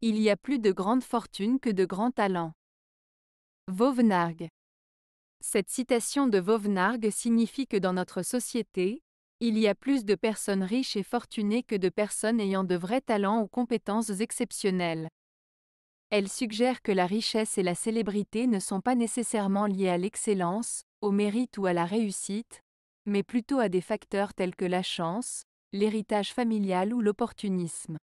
Il y a plus de grandes fortunes que de grands talents. Vauvenargue. Cette citation de Vauvenargue signifie que dans notre société, il y a plus de personnes riches et fortunées que de personnes ayant de vrais talents ou compétences exceptionnelles. Elle suggère que la richesse et la célébrité ne sont pas nécessairement liées à l'excellence, au mérite ou à la réussite, mais plutôt à des facteurs tels que la chance, l'héritage familial ou l'opportunisme.